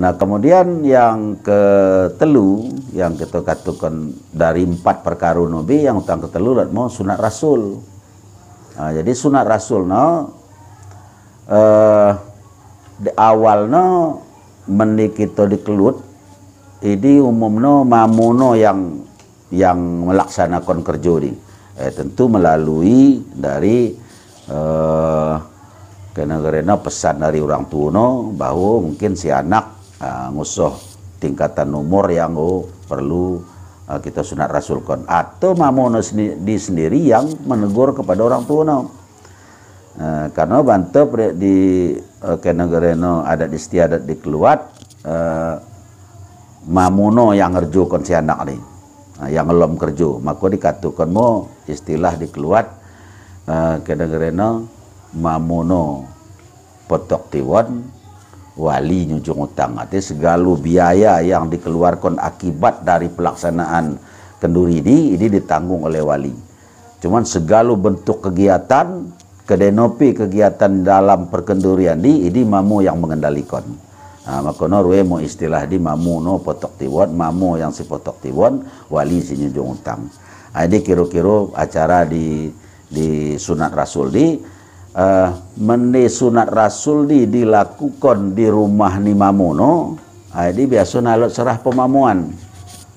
Nah kemudian yang ketelu yang kita katakan dari empat perkara Nabi yang utang ketelu mau sunat Rasul. Nah, jadi sunat Rasul no eh, di awal no menik kita dikelut ini umum no mamuno yang yang melaksanakan kerja ini eh, tentu melalui dari eh, karena karena pesan dari orang tua no bahwa mungkin si anak Ah, ngusoh tingkatan umur yang oh, perlu uh, kita sunat rasulkan atau mamono di sendiri yang menegur kepada orang tua no. uh, karena bantu di uh, kenegareno adat istiadat dikeluat uh, mamono yang ngerjo si anak ini uh, yang ngelom kerja maka dikatakan mo istilah dikeluat uh, kedengerena mamono potok tiwon wali nyunjung utang artinya segala biaya yang dikeluarkan akibat dari pelaksanaan kenduri ini ini ditanggung oleh wali cuman segala bentuk kegiatan kedenopi kegiatan dalam perkendurian ini ini mamu yang mengendalikan nah, maka Norwe mau istilah di mamu no potok tiwon mamu yang si potok tiwon wali si nyunjung utang nah, ini kira-kira acara di di sunat rasul di uh, sunat rasul di dilakukan di rumah ni mamuno ini ah, biasa nalut serah pemamuan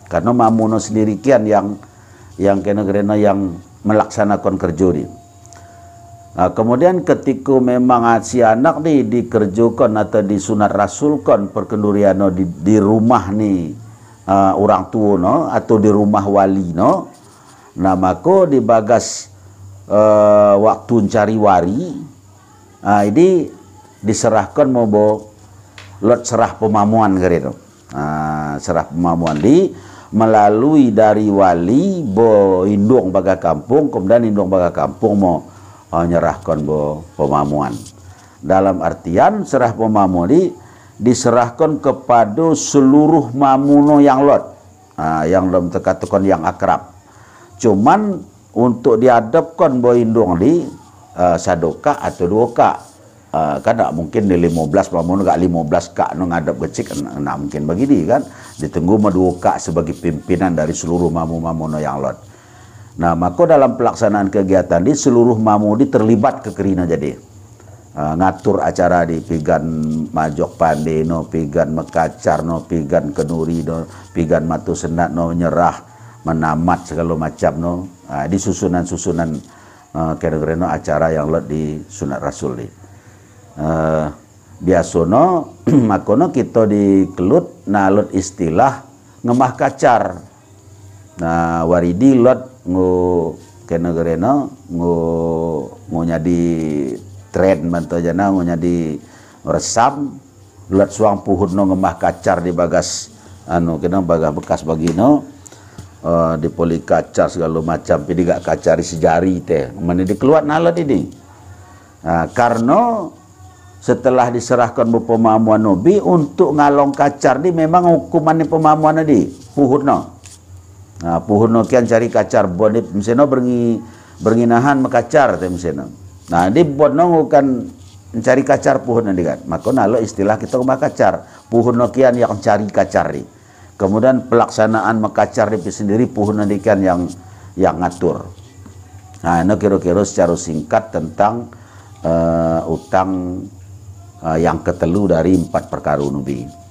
karena mamuno sendiri kian yang yang kena yang melaksanakan kerja Nah, kemudian ketika memang si anak ni dikerjakan atau disunat rasulkan perkenduriano di, di rumah ni uh, orang tua no atau di rumah wali no nah maka di bagas uh, waktu cari wari uh, ini diserahkan mau bo lot serah pemamuan gitu uh, serah pemamuan di melalui dari wali bo indung baga kampung kemudian indung baga kampung mau uh, nyerahkan bo pemamuan dalam artian serah pemamuan di diserahkan kepada seluruh mamuno yang lot uh, yang dalam teka-tekan yang akrab cuman untuk dihadapkan berindung di uh, eh, sadoka atau dua kak uh, eh, kan tak mungkin di 15 bangun kak 15 kak no ngadap kecik kan nak mungkin begini kan ditunggu dua kak sebagai pimpinan dari seluruh mamu-mamu no yang lot nah maka dalam pelaksanaan kegiatan di seluruh mamu di terlibat kekerina jadi uh, ngatur acara di pigan majok pandai no pigan mekacar no pigan kenuri no pigan matu senat no nyerah menamat segala macam no Nah, di susunan-susunan uh, eh, kira acara yang lot di sunat rasul ini. Uh, eh, biasono makono kita di kelut nah lot istilah ngemah kacar. Nah waridi lot ngu kira-kira ngu ngunya nyadi tren mantu jana ngunya nyadi resam lot suang puhut no ngemah kacar di bagas anu kena bagas bekas bagino uh, di poli kaca segala macam tidak gak kacari sejari teh mana dia keluar nala didi uh, nah, karena setelah diserahkan pemahamuan Nabi untuk ngalong kacar di memang hukuman di pemahamuan di puhurno nah puhurno kian cari kacar bodi misalnya bergi nahan mekacar teh misalnya nah di nong bukan mencari kacar puhun nanti kan maka nalo istilah kita kemah kacar Puhurno kian yang cari kacar nih Kemudian pelaksanaan mekacar di sendiri ikan yang yang ngatur. Nah, ini kira-kira secara singkat tentang uh, utang uh, yang ketelu dari empat perkara nubi.